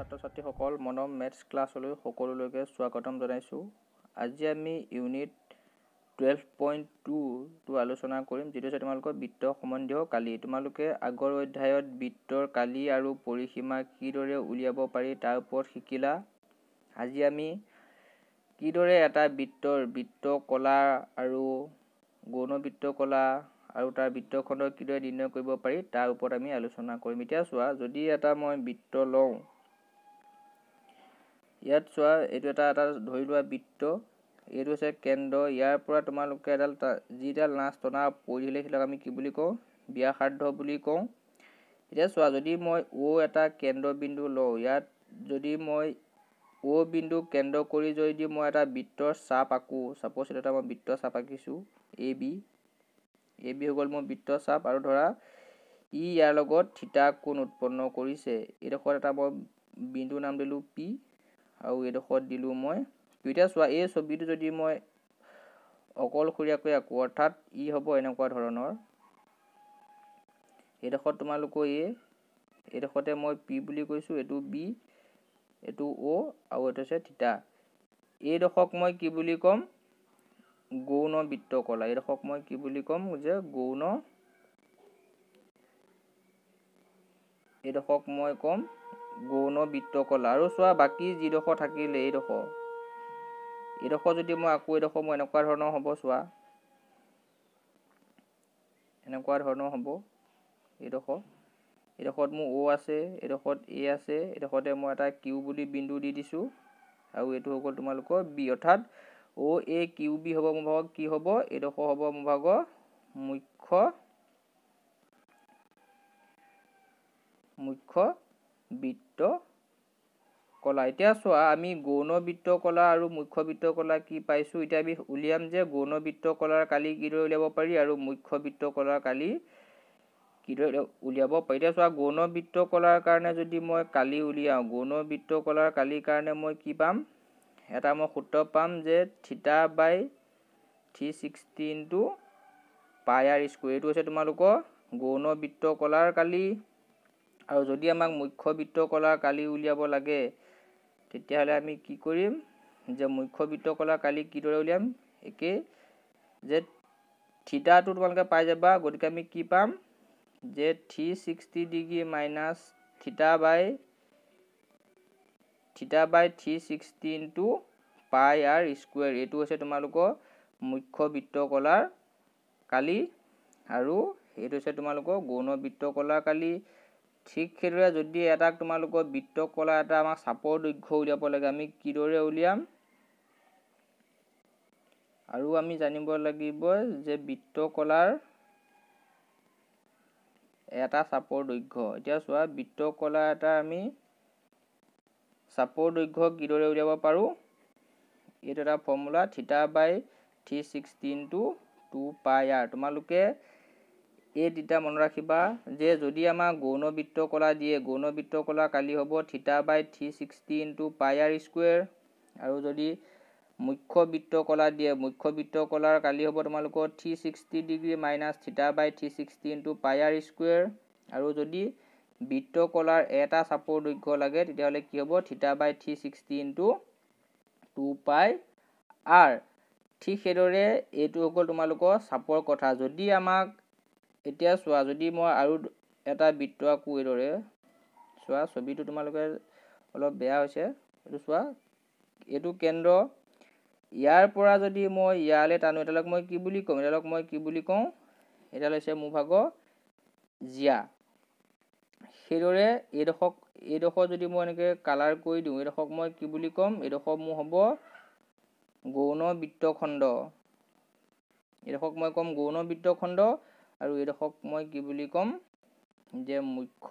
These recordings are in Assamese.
ছাত্ৰ ছাত্ৰীসকল মনম মেথছ ক্লাছলৈ সকলোলৈকে স্বাগতম জনাইছোঁ আজি আমি ইউনিট টুৱেলভ পইণ্ট টুটো আলোচনা কৰিম যিটো হৈছে তোমালোকৰ বিত্ত সম্বন্ধীয় কালি তোমালোকে আগৰ অধ্যায়ত বিত্তৰ কালি আৰু পৰিসীমা কিদৰে উলিয়াব পাৰি তাৰ ওপৰত শিকিলা আজি আমি কিদৰে এটা বিত্তৰ বিত্ত কলা আৰু গৌণ বিত্ত কলা আৰু তাৰ খণ্ডৰ কিদৰে নিৰ্ণয় কৰিব পাৰি তাৰ ওপৰত আমি আলোচনা কৰিম এতিয়া চোৱা যদি এটা মই বিত্ত লওঁ ইয়াত চোৱা এইটো এটা এটা ধৰি লোৱা বৃত্ত এইটো হৈছে কেন্দ্ৰ ইয়াৰ পৰা তোমালোকে এডাল যিডাল নাচ টনা পৰিলে সেইডাল আমি কি বুলি কওঁ ব্যাসাৰ্ধ বুলি কওঁ এতিয়া চোৱা যদি মই অ' এটা কেন্দ্ৰ বিন্দু লওঁ ইয়াত যদি মই অ' বিন্দু কেন্দ্ৰ কৰি যদি মই এটা বৃত্তৰ চাপ আঁকো চাপ'জ এইটো এটা মই বৃত্ত চাপ আঁকিছোঁ এ বি এ বি হৈ গ'ল মোৰ বৃত্ত চাপ আৰু ধৰা ই ইয়াৰ লগত থিতা কোণ উৎপন্ন কৰিছে এইডোখৰত এটা মই বিন্দুৰ নাম দিলোঁ পি আৰু এইডোখৰত দিলোঁ মই এতিয়া চোৱা এই ছবিটো যদি মই অকলশৰীয়াকৈ আঁকো অৰ্থাৎ ই হ'ব এনেকুৱা ধৰণৰ এইডোখৰত তোমালোকৰ এই এইডোখৰতে মই পি বুলি কৈছোঁ এইটো বি এইটো অ' আৰু এইটো হৈছে থিতা এইডোখৰক মই কি বুলি ক'ম গৌণ বৃত্ত কলা এইডোখৰক মই কি বুলি ক'ম যে গৌণ এইডোখৰক মই ক'ম গৌণ বিত্ত কলা আৰু চোৱা বাকী যিডোখৰ থাকিলে এইডোখৰ এইডোখৰ যদি মই আকৌ এইডোখৰ মই এনেকুৱা ধৰণৰ হ'ব চোৱা এনেকুৱা ধৰণৰ হ'ব এইডোখৰ এইডোখৰত মোৰ অ' আছে এইডোখৰত এ আছে এইডোখৰতে মই এটা কিউ বুলি বিন্দু দি দিছোঁ আৰু এইটো হৈ গ'ল তোমালোকৰ বি অৰ্থাৎ অ' এ কিউ বি হ'ব মোৰ ভাগৰ কি হ'ব এইডোখৰ হ'ব মোৰ ভাগৰ মুখ্য মুখ্য বৃত্ত কলা এতিয়া চোৱা আমি গৌণ বৃত্ত কলা আৰু মুখ্য বৃত্ত কলা কি পাইছোঁ এতিয়া আমি উলিয়াম যে গৌণ বৃত্ত কলাৰ কালি কিদৰে উলিয়াব পাৰি আৰু মুখ্য বৃত্ত কলাৰ কালি কিদৰে উলিয়াব পাৰি এতিয়া চোৱা গৌণ বৃত্ত কলাৰ কাৰণে যদি মই কালি উলিয়াওঁ গৌণ বৃত্ত কলাৰ কালিৰ কাৰণে মই কি পাম এটা মই সূত্ৰ পাম যে থিতা বাই থ্ৰী ছিক্সটিনটো পাই আৰ স্কুৱেৰ এইটো হৈছে তোমালোকৰ গৌণ বৃত্ত কলাৰ কালি আৰু যদি আমাক মুখ্য কলা কালি উলিয়াব লাগে তেতিয়াহ'লে আমি কি কৰিম যে মুখ্য কলা কালি কিদৰে উলিয়াম একেই যে থিতাটো তোমালোকে পাই যাবা গতিকে আমি কি পাম যে three sixty degree minus theta by theta by three sixty into pi r square এইটো হৈছে তোমালোকৰ মুখ্য কলাৰ কালি আৰু এইটো হৈছে তোমালোকৰ গৌণ বিত্তকলাৰ কালি ঠিক সেইদৰে যদি এটাক তোমালোকৰ বৃত্ত কলা এটা আমাক চাপৰ দৈৰ্ঘ্য উলিয়াব লাগে আমি কিদৰে উলিয়াম আৰু আমি জানিব লাগিব যে বৃত্ত কলাৰ এটা চাপৰ দৈৰ্ঘ্য এতিয়া চোৱা বৃত্ত কলা এটা আমি চাপৰ দৈৰ্ঘ্য কিদৰে উলিয়াব পাৰোঁ এইটো এটা formula theta by three sixty two two pi r তোমালোকে এই তিতা মনত ৰাখিবা যে যদি আমাৰ গৌণবৃত্ত কলা দিয়ে গৌণবৃত্ত কলা কালি হ'ব theta by three sixty into pi r square আৰু যদি মুখ্য বৃত্ত কলা দিয়ে মুখ্য বৃত্ত কলাৰ কালি হ'ব তোমালোকৰ three sixty degree minus theta by three sixty into pi r square আৰু যদি বৃত্ত কলাৰ এটা চাপৰ দৈৰ্ঘ্য লাগে তেতিয়াহ'লে কি হ'ব theta by three sixty into two pi r ঠিক সেইদৰে এইটো হ'ল তোমালোকৰ চাপৰ কথা যদি আমাক এতিয়া চোৱা যদি মই আৰু এটা বৃত্ত আঁকো এইদৰে চোৱা ছবিটো তোমালোকে অলপ বেয়া হৈছে এইটো চোৱা এইটো কেন্দ্ৰ ইয়াৰ পৰা যদি মই ইয়ালৈ টানো এতিয়ালৈ মই কি বুলি ক'ম এতিয়ালৈ মই কি বুলি কওঁ এতিয়া লৈছে মোৰ ভাগৰ জীয়া সেইদৰে এইডোখৰ এইডোখৰ যদি মই এনেকৈ কালাৰ কৰি দিওঁ এইডোখৰক মই কি বুলি ক'ম এইডোখৰ মোৰ হ'ব গৌণ বৃত্তখণ্ড এইডোখৰক মই ক'ম গৌণ বৃত্তখণ্ড আৰু এইডোখৰক মই কি বুলি ক'ম যে মুখ্য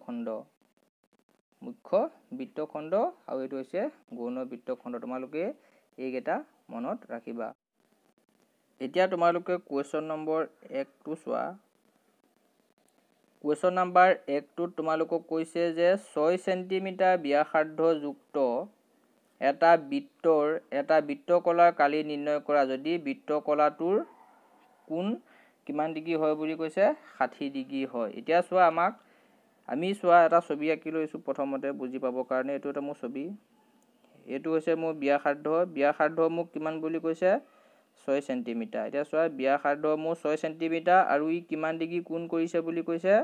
খণ্ড মুখ্য খণ্ড আৰু এইটো হৈছে গৌণ খণ্ড তোমালোকে এইকেইটা মনত ৰাখিবা এতিয়া তোমালোকে কুৱেশ্যন নম্বৰ একটো চোৱা কুৱেশ্যন নম্বৰ একটোত তোমালোকক কৈছে যে ছয় চেণ্টিমিটাৰ ব্যাসাৰ্ধযুক্ত এটা বৃত্তৰ এটা বৃত্তকলাৰ কালি নিৰ্ণয় কৰা যদি বৃত্তকলাটোৰ কোণ কিমান ডিগ্ৰী হয় বুলি কৈছে ষাঠি ডিগ্ৰী হয় এতিয়া চোৱা আমাক আমি চোৱা এটা ছবি আঁকি লৈছোঁ প্ৰথমতে বুজি পাবৰ কাৰণে এইটো এটা মোৰ ছবি এইটো হৈছে মোৰ বিয়া সাৰ্ধ বিয়া সাৰ্ধ মোক কিমান বুলি কৈছে ছয় চেণ্টিমিটাৰ এতিয়া চোৱা বিয়া সাৰ্ধ মোৰ ছয় চেণ্টিমিটাৰ আৰু ই কিমান ডিগ্ৰী কোন কৰিছে বুলি কৈছে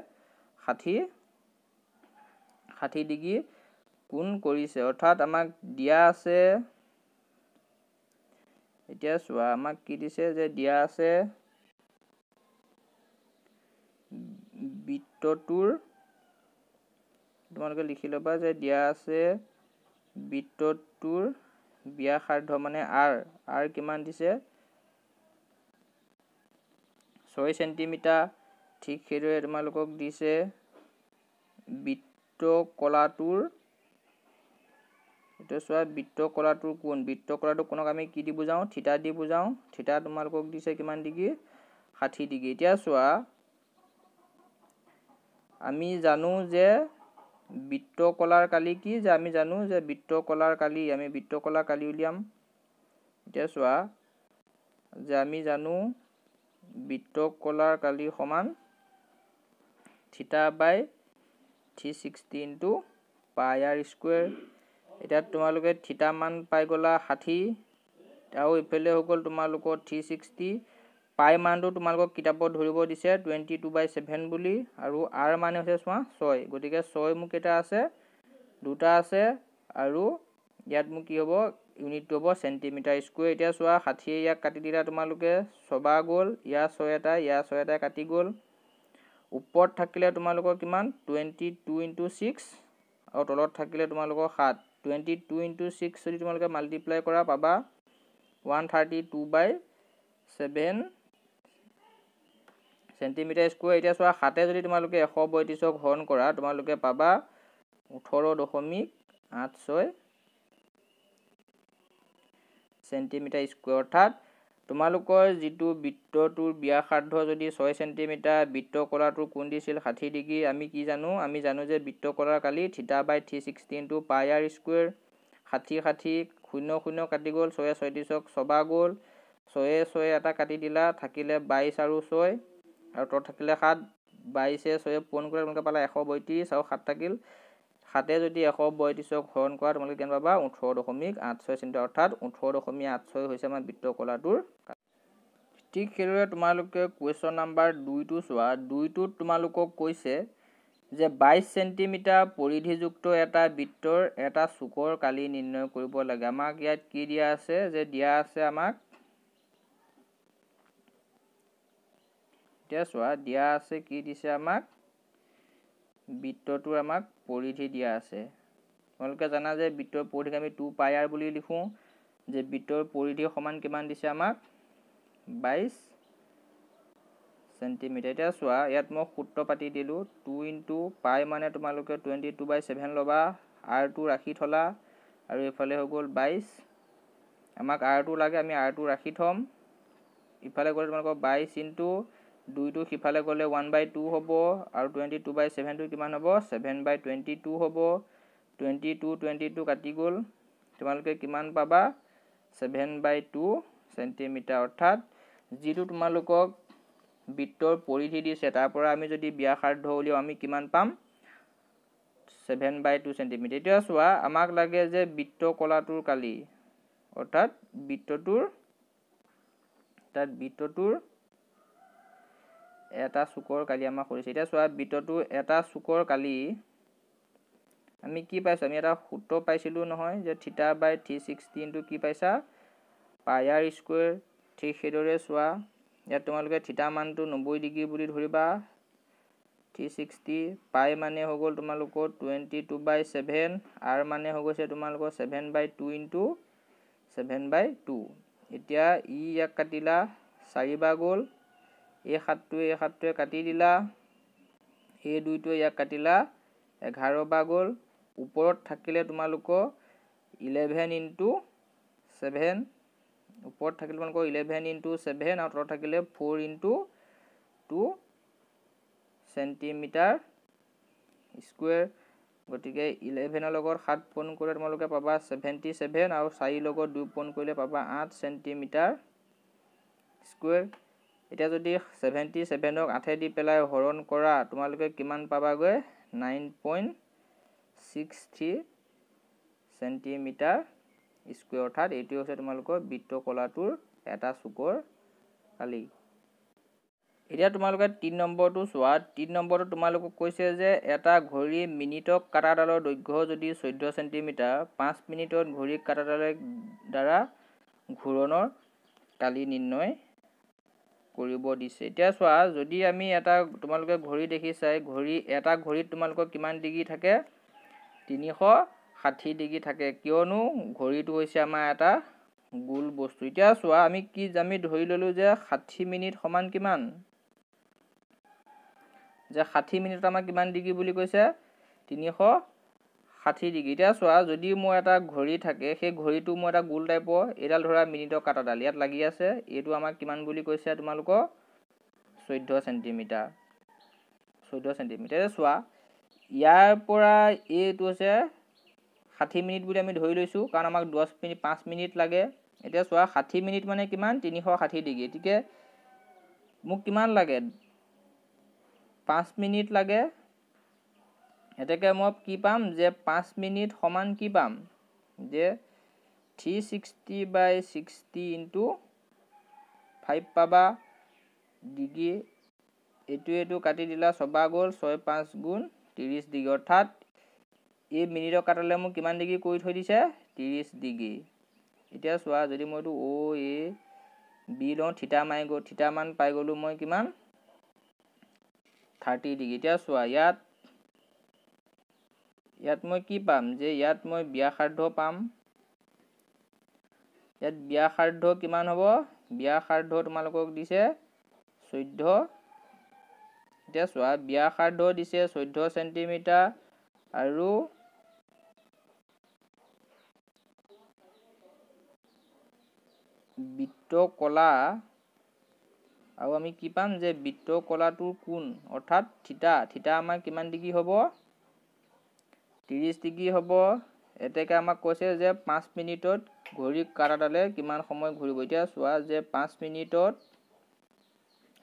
ষাঠি ষাঠি ডিগ্ৰী কোন কৰিছে অৰ্থাৎ আমাক দিয়া আছে এতিয়া চোৱা আমাক কি দিছে যে দিয়া আছে বৃত্তটোৰ তোমালোকে লিখি ল'বা যে দিয়া আছে বৃত্তটোৰ ব্যাসাৰ্ধ মানে আৰ আৰ কিমান দিছে ছয় চেণ্টিমিটাৰ ঠিক সেইদৰে তোমালোকক দিছে বৃত্ত কলাটোৰ এইটো চোৱা বৃত্ত কলাটোৰ কোন বৃত্ত কলাটো কোনক আমি কি দি বুজাওঁ থিতা দি বুজাওঁ থিতা তোমালোকক দিছে কিমান ডিগ্ৰী ষাঠি ডিগ্ৰী এতিয়া চোৱা আমি জানো যে বৃত্তকলাৰ কালি কি যে আমি জানো যে বৃত্ত কলাৰ কালি আমি বৃত্ত বৃত্তকলাৰ কালি উলিয়াম এতিয়া চোৱা যে আমি জানো বৃত্তকলাৰ কালি সমান theta by three sixty into pi r square এতিয়া তোমালোকে থিতামান পাই গ'লা ষাঠি আৰু ইফালে হৈ গ'ল তোমালোকৰ থ্ৰী ছিক্সটি পাই মানটো তোমালোকক কিতাপত ধৰিব দিছে টুৱেণ্টি টু বাই ছেভেন বুলি আৰু আৰ মানে হৈছে চোৱা ছয় গতিকে ছয় মোক কেইটা আছে দুটা আছে আৰু ইয়াত মোক কি হ'ব ইউনিটটো হ'ব চেণ্টিমিটাৰ স্কুৱেৰ এতিয়া চোৱা ষাঠিয়ে ইয়াক কাটি দিলা তোমালোকে ছবা গ'ল ইয়াৰ ছয় এটা ইয়াৰ ছয় এটা কাটি গ'ল ওপৰত থাকিলে তোমালোকৰ কিমান টুৱেণ্টি টু ইণ্টু ছিক্স আৰু তলত থাকিলে তোমালোকৰ সাত টুৱেণ্টি টু ইণ্টু ছিক্স যদি তোমালোকে মাল্টিপ্লাই কৰা পাবা one thirty two by seven centimetre square এতিয়া চোৱা হাতে যদি তোমালোকে এশ বত্ৰিছক হৰণ কৰা তোমালোকে পাবা ওঠৰ দশমিক আঠ ছয় চেণ্টিমিটাৰ স্কুৱেৰ অৰ্থাৎ তোমালোকৰ যিটো বৃত্তটোৰ ব্যাসাৰ্ধ যদি ছয় চেণ্টিমিটাৰ বৃত্ত কলাটোৰ কোণ দিছিল ষাঠি ডিগ্ৰী আমি কি জানো আমি জানো যে বৃত্ত কলাৰ কালি থিতা বাই থ্ৰী ছিক্সটিনটো পাই আৰ স্কুৱেৰ ষাঠি ষাঠি শূন্য শূন্য কাটি গ'ল ছয়ে ছয়ত্ৰিছক ছবা গ'ল ছয়ে ছয়ে এটা কাটি দিলা থাকিলে বাইছ আৰু ছয় আৰু তৰ থাকিলে সাত বাইছে ছয়ে পূৰণ কৰিলে তোমালোকে পালা এশ বত্ৰিছ আৰু সাত থাকিল সাতে যদি এশ বত্ৰিছক হৰণ কৰা তোমালোকে কেন পাবা ওঠৰ দশমিক আঠ ছয় চিন্তা অৰ্থাৎ ওঠৰ দশমিক আঠ ছয় হৈছে আমাৰ বৃত্ত কলাটোৰ ঠিক সেইদৰে তোমালোকে কুৱেশ্যন নাম্বাৰ দুইটো চোৱা দুইটোত তোমালোকক কৈছে যে বাইছ চেণ্টিমিটাৰ পৰিধিযুক্ত এটা বৃত্তৰ এটা চুকৰ কালি নিৰ্ণয় কৰিব লাগে আমাক ইয়াত কি দিয়া আছে যে দিয়া আছে আমাক এতিয়া চোৱা দিয়া আছে কি দিছে আমাক বৃত্তটোৰ আমাক পৰিধি দিয়া আছে তোমালোকে জানা যে বৃত্তৰ পৰিধি আমি টু পাই আৰ বুলি লিখোঁ যে বৃত্তৰ পৰিধি সমান কিমান দিছে আমাক বাইছ চেণ্টিমিটাৰ এতিয়া চোৱা ইয়াত মই সূত্ৰ পাতি দিলোঁ টু ইনটু পাই মানে তোমালোকে টুৱেণ্টি টু বাই ছেভেন ল'বা আৰটো ৰাখি থ'লা আৰু এইফালে হৈ গ'ল বাইছ আমাক আৰটো লাগে আমি আৰটো ৰাখি থ'ম ইফালে গ'লে তোমালোকৰ বাইছ ইনটু দুইটো সিফালে গ'লে ওৱান বাই টু হ'ব আৰু টুৱেণ্টি টু বাই ছেভেনটো কিমান হ'ব ছেভেন বাই টুৱেণ্টি টু হ'ব টুৱেণ্টি টু টুৱেণ্টি টু কাটি গ'ল তোমালোকে কিমান পাবা ছেভেন বাই টু চেণ্টিমিটাৰ অৰ্থাৎ যিটো তোমালোকক বৃত্তৰ পৰিধি দিছে তাৰ পৰা আমি যদি ব্যাসাৰ্ধ উলিয়াওঁ আমি কিমান পাম ছেভেন বাই টু চেণ্টিমিটাৰ এতিয়া চোৱা আমাক লাগে যে বৃত্ত কলাটোৰ কালি অৰ্থাৎ বৃত্তটোৰ তাত বৃত্তটোৰ এটা চুকৰ কালি আমাৰ কৰিছে এতিয়া চোৱা বৃত্তটো এটা চুকৰ কালি আমি কি পাইছোঁ আমি এটা সূত্ৰ পাইছিলোঁ নহয় যে থিটা বাই থ্ৰী ছিক্সটি ইনটো কি পাইছা পায়াৰ স্কুৱেৰ ঠিক সেইদৰে চোৱা ইয়াত তোমালোকে থিতা মানটো নব্বৈ ডিগ্ৰী বুলি ধৰিবা থ্ৰী ছিক্সটি পাই মানে হৈ গ'ল তোমালোকৰ twenty two by seven r মানে হৈ গৈছে তোমালোকৰ seven by two into seven by two এতিয়া ই ইয়াক কাটিলা চাৰি বাৰ গ'ল এই সাতটোৱে এই সাতটোৱে কাটি দিলা এই দুইটোৱে ইয়াক কাটিলা এঘাৰ বা গ'ল ওপৰত থাকিলে তোমালোকৰ ইলেভেন ইণ্টু ছেভেন ওপৰত থাকিলে তোমালোকৰ ইলেভেন ইনটু ছেভেন আৰু তলত থাকিলে four into two centimetre square গতিকে ইলেভেনৰ লগত সাত পোন কৰিলে তোমালোকে পাবা ছেভেণ্টি ছেভেন আৰু চাৰিৰ লগত দুই পোন কৰিলে পাবা আঠ চেণ্টিমিটাৰ স্কুৱেৰ এতিয়া যদি ছেভেণ্টি ছেভেনক আঠেদি পেলাই হৰণ কৰা তোমালোকে কিমান পাবাগৈ nine point six three centimetre square অৰ্থাৎ এইটো হৈছে তোমালোকৰ বৃত্ত কলাটোৰ এটা চুকৰ কালি এতিয়া তোমালোকে তিনি নম্বৰটো চোৱা তিনি নম্বৰটো তোমালোকক কৈছে যে এটা ঘড়ী মিনিটক কাটাডালৰ দৈৰ্ঘ্য যদি চৈধ্য চেণ্টিমিটাৰ পাঁচ মিনিটত ঘড়ী কাটাডালৰ দ্বাৰা ঘূৰণৰ কালি নিৰ্ণয় কৰিব দিছে এতিয়া চোৱা যদি আমি এটা তোমালোকে ঘড়ী দেখিছাই ঘড়ী এটা ঘড়ীত তোমালোকৰ কিমান ডিগ্ৰী থাকে তিনিশ ষাঠি ডিগ্ৰী থাকে কিয়নো ঘড়ীটো হৈছে আমাৰ এটা গোল বস্তু এতিয়া চোৱা আমি কি আমি ধৰি ল'লোঁ যে ষাঠি মিনিট সমান কিমান যে ষাঠি মিনিটত আমাৰ কিমান ডিগ্ৰী বুলি কৈছে তিনিশ ষাঠি ডিগ্ৰী এতিয়া চোৱা যদি মোৰ এটা ঘড়ী থাকে সেই ঘড়ীটো মোৰ এটা গোল টাইপৰ এইডাল ধৰা মিনিটৰ কাটাডাল ইয়াত লাগি আছে এইটো আমাক কিমান বুলি কৈছে তোমালোকৰ চৈধ্য চেণ্টিমিটাৰ চৈধ্য চেণ্টিমিটাৰ এতিয়া চোৱা ইয়াৰ পৰা এইটো হৈছে ষাঠি মিনিট বুলি আমি ধৰি লৈছোঁ কাৰণ আমাক দহ মিনিট পাঁচ মিনিট লাগে এতিয়া চোৱা ষাঠি মিনিট মানে কিমান তিনিশ ষাঠি ডিগ্ৰী গতিকে মোক কিমান লাগে পাঁচ মিনিট লাগে হেতেকে মই কি পাম যে পাঁচ মিনিট সমান কি পাম যে three sixty by sixty into five পাবা ডিগ্ৰী এইটো এইটো কাটি দিলা ছবা গ'ল ছয় পাঁচ গুণ ত্ৰিছ ডিগ্ৰী অৰ্থাৎ এই মিনিটৰ কাটালে মোক কিমান ডিগ্ৰী কৰি থৈ দিছে ত্ৰিছ ডিগ্ৰী এতিয়া চোৱা যদি মই এইটো অ' এ বি লওঁ থিতা মাৰি গ'ল থিতামান পাই গ'লোঁ মই কিমান থাৰ্টি ডিগ্ৰী এতিয়া চোৱা ইয়াত ইয়াত মই কি পাম যে ইয়াত মই ব্যাসাৰ্ধ পাম ইয়াত ব্যাসাৰ্ধ কিমান হ'ব ব্যাসাৰ্ধ তোমালোকক দিছে চৈধ্য এতিয়া চোৱা ব্যাসাৰ্ধ দিছে চৈধ্য চেণ্টিমিটাৰ আৰু বৃত্ত কলা আৰু আমি কি পাম যে বৃত্ত কলাটোৰ কোণ অৰ্থাৎ থিতা থিতা আমাৰ কিমান ডিগ্ৰী হ'ব ত্ৰিছ ডিগ্ৰী হ'ব এতেকে আমাক কৈছে যে পাঁচ মিনিটত ঘড়ী কাটাডালে কিমান সময় ঘূৰিব এতিয়া চোৱা যে পাঁচ মিনিটত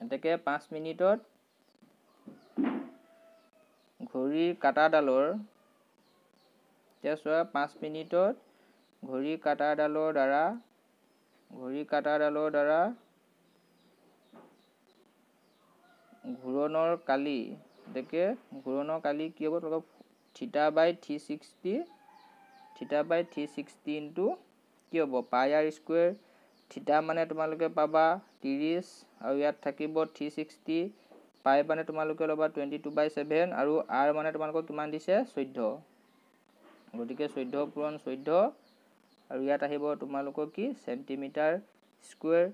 এতেকে পাঁচ মিনিটত ঘূৰি কাটাডালৰ এতিয়া চোৱা পাঁচ মিনিটত ঘড়ী কাটাডালৰ দ্বাৰা ঘড়ী কাটাডালৰ দ্বাৰা ঘূৰণৰ কালি এতেকে ঘূৰণৰ কালি কি হ'ব থিটা বাই থ্ৰী ছিক্সটি থিটা বাই থ্ৰী ছিক্সটি ইনটু কি হ'ব পাই আৰ স্কুৱেৰ থিটা মানে তোমালোকে পাবা ত্ৰিছ আৰু ইয়াত থাকিব থ্ৰী ছিক্সটি পাই মানে তোমালোকে ল'বা টুৱেণ্টি টু বাই ছেভেন আৰু আৰ মানে তোমালোকক কিমান দিছে চৈধ্য গতিকে চৈধ্য পূৰণ চৈধ্য আৰু ইয়াত আহিব তোমালোকৰ কি চেণ্টিমিটাৰ স্কুৱেৰ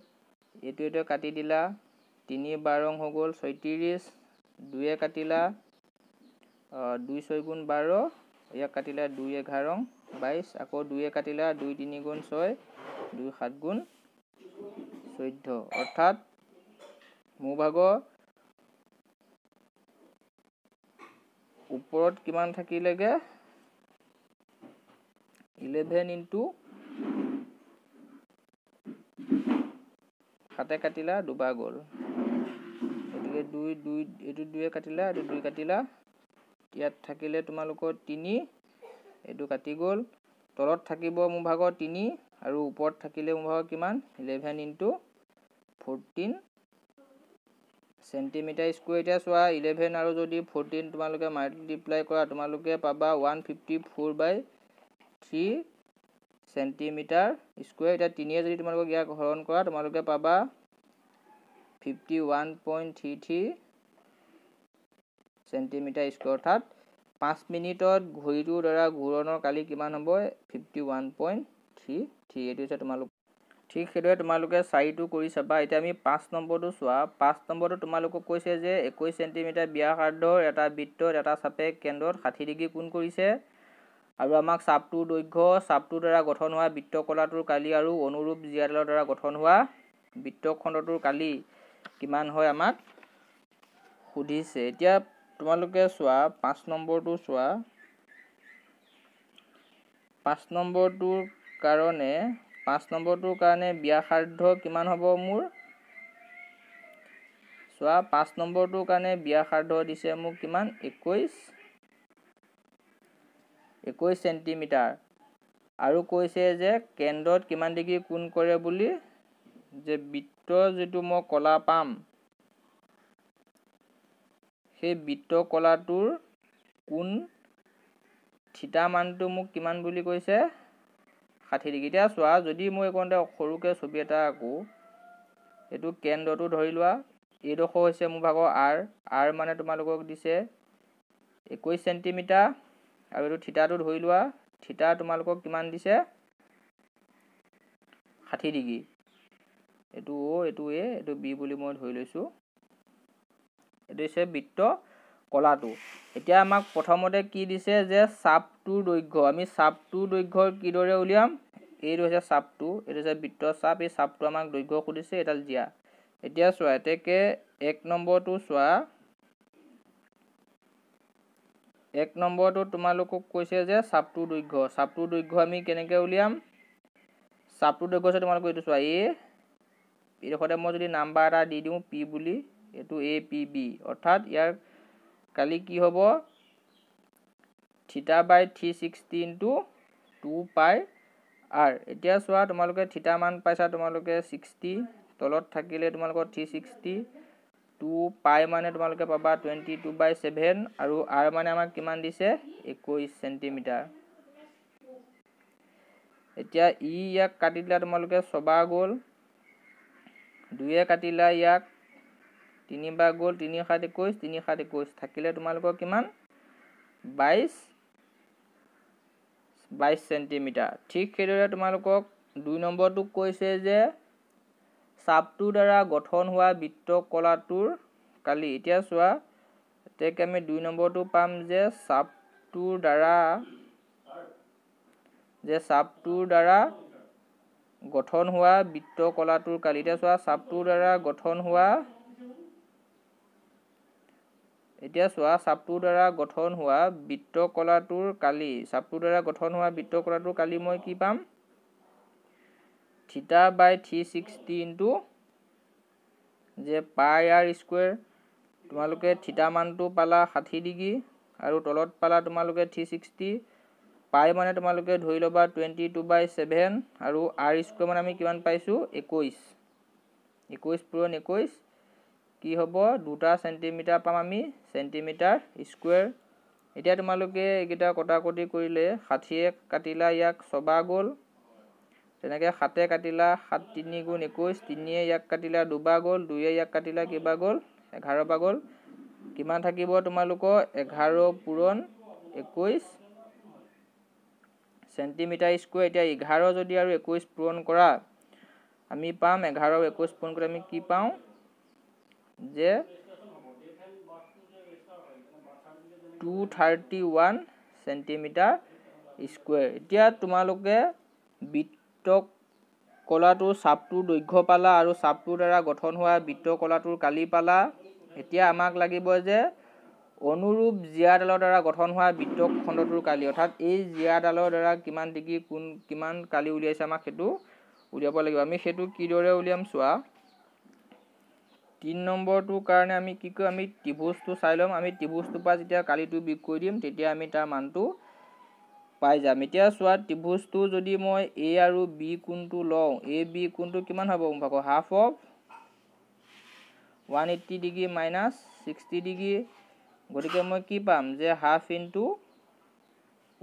এইটো এইটোৱে কাটি দিলা তিনি বাৰং হৈ গ'ল ছয়ত্ৰিছ দুয়ে কাটিলা দুই ছয় গুণ বাৰ ইয়াক কাটিলে দুই এঘাৰ বাইছ আকৌ দুয়ে কাটিলে দুই তিনি গুণ ছয় দুই সাত গুণ চৈধ্য অৰ্থাৎ মোৰ ভাগৰ ওপৰত কিমান থাকিলেগে ইলেভেন ইন্টু সাতে কাটিলা দুবাৰ গ'ল গতিকে দুই দুই এইটো দুয়ে কাটিলা এইটো দুই কাটিলা ইয়াত থাকিলে তোমালোকৰ তিনি এইটো কাটি গ'ল তলত থাকিব মোৰ ভাগৰ তিনি আৰু ওপৰত থাকিলে মোৰ ভাগৰ কিমান eleven into fourteen centimetre square এতিয়া চোৱা ইলেভেন আৰু যদি ফৰ্টিন তোমালোকে মাল্টিপ্লাই কৰা তোমালোকে পাবা one fifty four by three centimetre square এতিয়া তিনিয়ে যদি তোমালোকক ইয়াক হৰণ কৰা তোমালোকে পাবা fifty one point three three centimetre square অৰ্থাৎ পাঁচ মিনিটত ঘড়ীটোৰ দ্বাৰা ঘূৰণৰ কালি কিমান হ'ব fifty one point three three এইটো হৈছে তোমালোক ঠিক সেইদৰে তোমালোকে চাৰিটো কৰি চাবা এতিয়া আমি পাঁচ নম্বৰটো চোৱা পাঁচ নম্বৰটো তোমালোকক কৈছে যে একৈছ চেণ্টিমিটাৰ ব্যাসাৰ্ধৰ এটা বৃত্তত এটা চাপে কেন্দ্ৰত ষাঠি ডিগ্ৰী কোণ কৰিছে আৰু আমাক চাপটোৰ দৈৰ্ঘ্য চাপটোৰ দ্বাৰা গঠন হোৱা বৃত্তকলাটোৰ কালি আৰু অনুৰূপ জীয়াডালৰ দ্বাৰা গঠন হোৱা বৃত্তখণ্ডটোৰ কালি কিমান হয় আমাক সুধিছে এতিয়া তোমালোকে চোৱা পাঁচ নম্বৰটো চোৱা পাঁচ নম্বৰটোৰ কাৰণে পাঁচ নম্বৰটোৰ কাৰণে ব্যাসাৰ্ধ কিমান হ'ব মোৰ চোৱা পাঁচ নম্বৰটোৰ কাৰণে ব্যাসাৰ্ধ দিছে মোক কিমান একৈছ একৈছ চেণ্টিমিটাৰ আৰু কৈছে যে কেন্দ্ৰত কিমান ডিগ্ৰী কোণ কৰে বুলি যে বৃত্ত যিটো মই কলা পাম সেই বৃত্ত কলাটোৰ কোন থিতা মানটো মোক কিমান বুলি কৈছে ষাঠি ডিগ্ৰী এতিয়া চোৱা যদি মই এইকণতে সৰুকৈ ছবি এটা আঁকো এইটো কেন্দ্ৰটো ধৰি লোৱা এইডোখৰ হৈছে মোৰ ভাগৰ আৰ আৰ মানে তোমালোকক দিছে একৈছ চেণ্টিমিটাৰ আৰু এইটো থিতাটো ধৰি লোৱা থিতা তোমালোকক কিমান দিছে ষাঠি ডিগ্ৰী এইটো অ' এইটো এ এইটো বি বুলি মই ধৰি লৈছোঁ এইটো হৈছে বৃত্ত কলাটো এতিয়া আমাক প্ৰথমতে কি দিছে যে চাপটোৰ দৈৰ্ঘ্য আমি চাপটো দৈৰ্ঘ্য কিদৰে উলিয়াম এইটো হৈছে চাপটো এইটো হৈছে বৃত্ত চাপ এই চাপটো আমাক দৈৰ্ঘ্য সুধিছে এডাল জীয়া এতিয়া চোৱা এতেকে এক নম্বৰটো চোৱা এক নম্বৰটো তোমালোকক কৈছে যে চাপটো দৈৰ্ঘ্য চাপটো দৈৰ্ঘ্য আমি কেনেকৈ উলিয়াম চাপটো দৈৰ্ঘ্য হৈছে তোমালোকক এইটো চোৱা এইডোখৰতে মই যদি নাম্বাৰ এটা দি দিওঁ পি বুলি এইটো এ পি বি অৰ্থাৎ ইয়াৰ কালি কি হ'ব theta by three sixty into two pi r এতিয়া চোৱা তোমালোকে থিটা মান পাইছা তোমালোকে ছিক্সটি তলত থাকিলে তোমালোকৰ থ্ৰী ছিক্সটি টু পাই মানে তোমালোকে পাবা টুৱেণ্টি টু বাই ছেভেন আৰু আৰ মানে আমাক কিমান দিছে একৈছ চেণ্টিমিটাৰ এতিয়া ই ইয়াক কাটি দিলা তোমালোকে ছবাহ গ'ল দুয়ে কাটিলা ইয়াক তিনিবাৰ গ'ল তিনি সাত একৈছ তিনি সাত একৈছ থাকিলে তোমালোকৰ কিমান বাইছ বাইছ চেণ্টিমিটাৰ ঠিক সেইদৰে তোমালোকক দুই নম্বৰটোক কৈছে যে চাপটোৰ দ্বাৰা গঠন হোৱা বৃত্ত কলাটোৰ কালি এতিয়া চোৱা এতিয়া আমি দুই নম্বৰটো পাম যে চাপটোৰ দ্বাৰা যে চাপটোৰ দ্বাৰা গঠন হোৱা বৃত্ত কলাটোৰ কালি এতিয়া চোৱা চাপটোৰ দ্বাৰা গঠন হোৱা এতিয়া চোৱা চাপটোৰ দ্বাৰা গঠন হোৱা বৃত্ত কলাটোৰ কালি চাপটোৰ দ্বাৰা গঠন হোৱা বৃত্ত কলাটোৰ কালি মই কি পাম theta by three sixty into যে পাই আৰ স্কুৱেৰ তোমালোকে থিতা মানটো পালা ষাঠি ডিগ্ৰী আৰু তলত পালা তোমালোকে থ্ৰী ছিক্সটি পাই মানে তোমালোকে ধৰি ল'বা টুৱেণ্টি টু বাই ছেভেন আৰু আৰ স্কুৱেৰ মানে আমি কিমান পাইছোঁ একৈছ একৈছ পুৰণ একৈছ কি হ'ব দুটা চেণ্টিমিটাৰ পাম আমি চেণ্টিমিটাৰ স্কুৱেৰ এতিয়া তোমালোকে এইকেইটা কটাকটি কৰিলে ষাঠিয়ে কাটিলা ইয়াক ছবাহ গ'ল তেনেকৈ সাতে কাটিলা সাত তিনি গুণ একৈছ তিনিয়ে ইয়াক কাটিলা দুবাৰ গ'ল দুয়ে ইয়াক কাটিলা কেইবাৰ গ'ল এঘাৰ বাৰ গ'ল কিমান থাকিব তোমালোকৰ এঘাৰ পূৰণ একৈছ চেণ্টিমিটাৰ স্কুৱেৰ এতিয়া এঘাৰ যদি আৰু একৈছ পূৰণ কৰা আমি পাম এঘাৰ একৈছ পূৰণ কৰি আমি কি পাওঁ যে two thirty one centimetre square এতিয়া তোমালোকে বৃত্তক কলাটোৰ চাপটোৰ দৈৰ্ঘ্য পালা আৰু চাপটোৰ দ্বাৰা গঠন হোৱা বৃত্ত কলাটোৰ কালি পালা এতিয়া আমাক লাগিব যে অনুৰূপ জীয়াডালৰ দ্বাৰা গঠন হোৱা বৃত্ত খণ্ডটোৰ কালি অৰ্থাৎ এই জীয়াডালৰ দ্বাৰা কিমান ডিগ্ৰী কোন কিমান কালি উলিয়াইছে আমাক সেইটো উলিয়াব লাগিব আমি সেইটো কিদৰে উলিয়াম চোৱা তিনি নম্বৰটোৰ কাৰণে আমি কি কৰিম আমি ত্ৰিভোজটো চাই ল'ম আমি ত্ৰিভোজটোৰ পৰা যেতিয়া কালিটো বিক কৰি দিম তেতিয়া আমি তাৰ মানটো পাই যাম এতিয়া চোৱা ত্ৰিভোজটো যদি মই এ আৰু বি কোণটো লওঁ এ বি কোণটো কিমান হ'ব মোৰ ভাগৰ half of one eighty degree minus sixty degree গতিকে মই কি পাম যে half into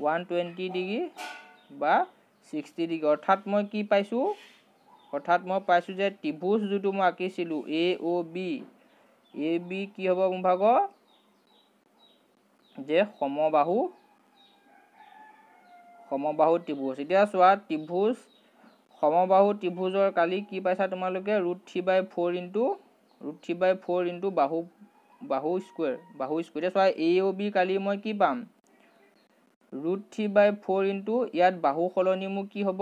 one twenty degree বা ছিক্সটি ডিগ্ৰী অৰ্থাৎ মই কি পাইছোঁ হঠাৎ মই পাইছোঁ যে ত্ৰিভুজ যিটো মই আঁকিছিলোঁ এ অ' বি এ বি কি হ'ব মোৰ ভাগৰ যে সমবাহু সমবাহু ত্ৰিভুজ এতিয়া চোৱা ত্ৰিভুজ সমবাহু ত্ৰিভুজৰ কালি কি পাইছা তোমালোকে root three by four into root three by four into বাহু বাহু স্কুৱেৰ বাহু স্কুৱেৰ এতিয়া চোৱা এ অ' বি কালি মই কি পাম root three by four into ইয়াত বাহু সলনি মোৰ কি হ'ব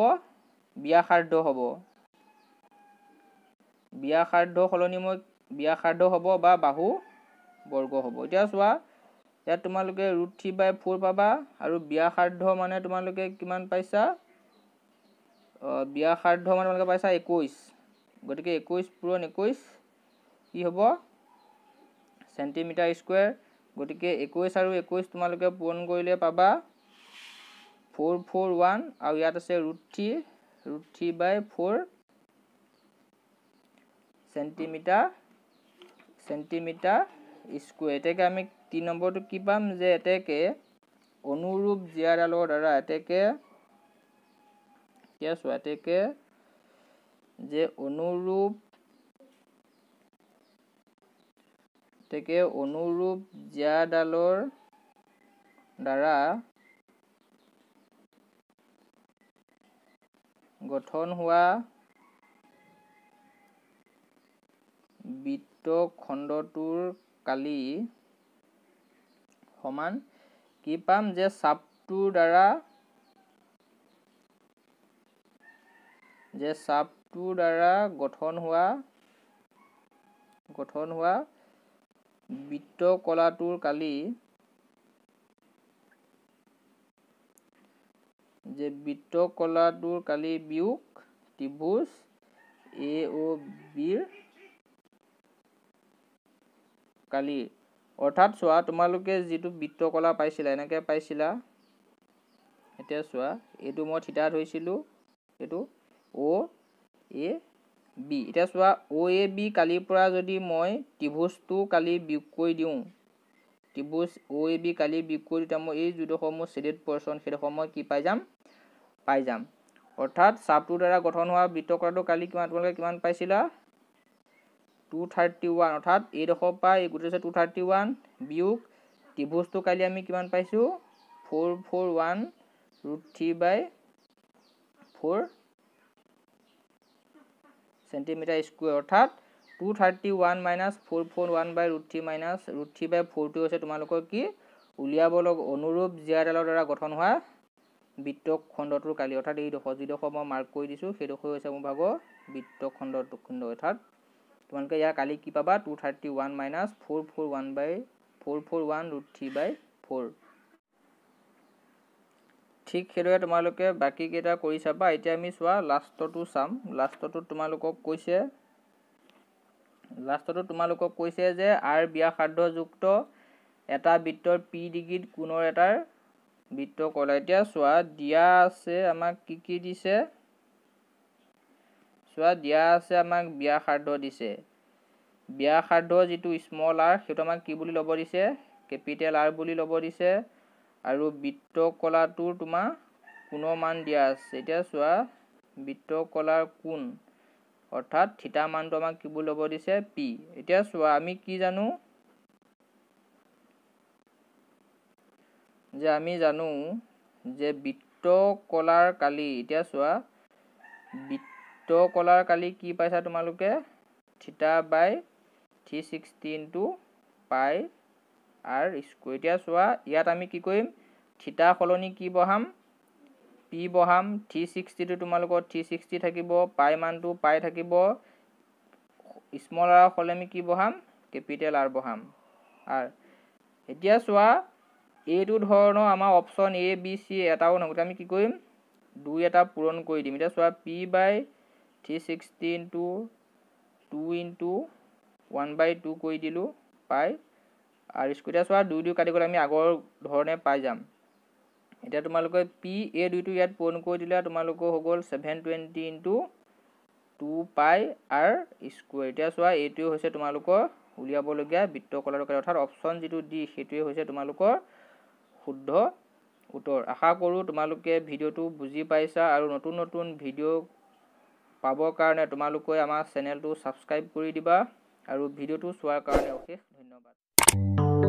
ব্যাসাৰ্ধ হ'ব ব্যাসাৰ্ধ সলনি মই ব্যাসাৰ্ধ হ'ব বা বাহু বৰ্গ হ'ব এতিয়া চোৱা ইয়াত তোমালোকে ৰুট থ্ৰী বাই ফ'ৰ পাবা আৰু ব্যাসাৰ্ধ মানে তোমালোকে কিমান পাইছা ব্যাসাৰ্ধ মানে তোমালোকে পাইছা একৈছ গতিকে একৈছ পূৰণ একৈছ কি হ'ব চেণ্টিমিটাৰ স্কুৱেৰ গতিকে একৈছ আৰু একৈছ তোমালোকে পূৰণ কৰিলে পাবা ফ'ৰ ফ'ৰ ওৱান আৰু ইয়াত আছে root three root three by four centimetre centimetre square এতেকে আমি তিনি নম্বৰটো কি পাম যে এতেকে অনুৰূপ জীয়াডালৰ দ্বাৰা এতেকে কি আছো এতেকে যে অনুৰূপ এতেকে অনুৰূপ জীয়াডালৰ দ্বাৰা গঠন হোৱা বিত্ত খণ্ডটোৰ কালি সমান কি পাম যে চাপটোৰ দ্বাৰা যে চাপটোৰ দ্বাৰা গঠন হোৱা গঠন হোৱা কলাটোৰ কালি যে বৃত্তকলাটোৰ কালি বিয়োগ ত্ৰিভুজ এ অ' বিৰ কালি অৰ্থাৎ চোৱা তোমালোকে যিটো বৃত্তকলা পাইছিলা এনেকৈ পাইছিলা এতিয়া চোৱা এইটো মই থিতা ধৰিছিলোঁ এইটো অ' এ বি এতিয়া চোৱা অ' এ বি কালিৰ পৰা যদি মই ত্ৰিভুজটো কালি বিয়োগ কৰি দিওঁ ত্ৰিভুজ অ' এ বি কালি বিয়োগ কৰি তেতিয়া মই এই যিডোখৰ মোৰ চেডেড পৰ্চন সেইডোখৰ মই কি পাই যাম পাই যাম অৰ্থাৎ চাপটোৰ দ্বাৰা গঠন হোৱা বৃত্তকলাটো কালি কিমান তোমালোকে কিমান পাইছিলা টু থাৰ্টি ওৱান অৰ্থাৎ এইডোখৰ পৰা এই গোটেই টু থাৰ্টি ওৱান বিয়োগ ত্ৰিভুজটো কাইলৈ আমি কিমান পাইছোঁ four four one root three by four centimetre square অৰ্থাৎ two thirty one minus four four one by root three minus root three by ফ'ৰটো হৈছে তোমালোকৰ কি উলিয়াব লগ অনুৰূপ জীয়াডালৰ দ্বাৰা গঠন হোৱা বৃত্ত খণ্ডটোৰ কালি অৰ্থাৎ এইডোখৰ যিডোখৰ মই মাৰ্ক কৰি দিছোঁ সেইডোখৰ হৈছে মোৰ ভাগৰ বৃত্ত খণ্ডটো খণ্ড অৰ্থাৎ তোমালোকে ইয়াৰ কালি কি পাবা two thirty one minus four four one by four four one root three by four ঠিক সেইদৰে তোমালোকে বাকীকেইটা কৰি চাবা এতিয়া আমি চোৱা লাষ্টৰটো চাম লাষ্টৰটোত তোমালোকক কৈছে লাষ্টৰটোত তোমালোকক কৈছে যে আৰ বিয়াসাধযুক্ত এটা বৃত্তৰ পি ডিগ্ৰীত কোণৰ এটাৰ বৃত্ত কলা এতিয়া চোৱা দিয়া আছে আমাক কি কি দিছে চোৱা দিয়া আছে আমাক ব্যাসাৰ্ধ দিছে ব্যাসাৰ্ধ যিটো স্মল আৰ সেইটো আমাক কি বুলি ল'ব দিছে কেপিটেল আৰ বুলি ল'ব দিছে আৰু বৃত্ত কলাটোৰ তোমাৰ কোণৰ মান দিয়া আছে এতিয়া চোৱা বৃত্ত কলাৰ কোণ অৰ্থাৎ থিতা মানটো আমাক কি বুলি ল'ব দিছে পি এতিয়া চোৱা আমি কি জানো যে আমি জানো যে বৃত্ত কলাৰ কালি এতিয়া চোৱা বৃত্ত তো কলাৰ কালি কি পাইছা তোমালোকে theta by three sixty into pi r square এটা চা ইয়াত আমি কি কৰিম থিটা সলনি কি বহাম পি বহাম থ্ৰী ছিক্সটিটো তোমালোকৰ থ্ৰী ছিক্সটি থাকিব পাই মানটো পাই থাকিব স্মল আৰ হলে আমি কি বহাম কেপিটেল আৰ বহাম আৰ এতিয়া চোৱা এইটো ধৰণৰ আমাৰ অপশ্যন এ বি চি এটাও নহ'ব গতিকে আমি কি কৰিম দুই এটা পূৰণ কৰি দিম এতিয়া চোৱা P by three sixty into two into one by two কৰি দিলোঁ পাই আৰু স্কুটাৰ চোৱা দুই দুই কাটি গ'লে আমি আগৰ ধৰণে পাই যাম এতিয়া তোমালোকে পি এ দুইটো ইয়াত পূৰণ কৰি দিলে তোমালোকৰ হৈ গ'ল seven twenty into two pi r square এতিয়া চোৱা এইটোৱে হৈছে তোমালোকৰ উলিয়াবলগীয়া বৃত্ত কলাৰ কাৰণে অৰ্থাৎ অপশ্যন যিটো দি সেইটোৱে হৈছে তোমালোকৰ শুদ্ধ উত্তৰ আশা কৰোঁ তোমালোকে ভিডিঅ'টো বুজি পাইছা আৰু নতুন নতুন ভিডিঅ' পাবৰ কাৰণে তোমালোকে আমাৰ চেনেলটো ছাবস্ক্ৰাইব কৰি দিবা আৰু ভিডিঅ'টো চোৱাৰ কাৰণে অশেষ ধন্যবাদ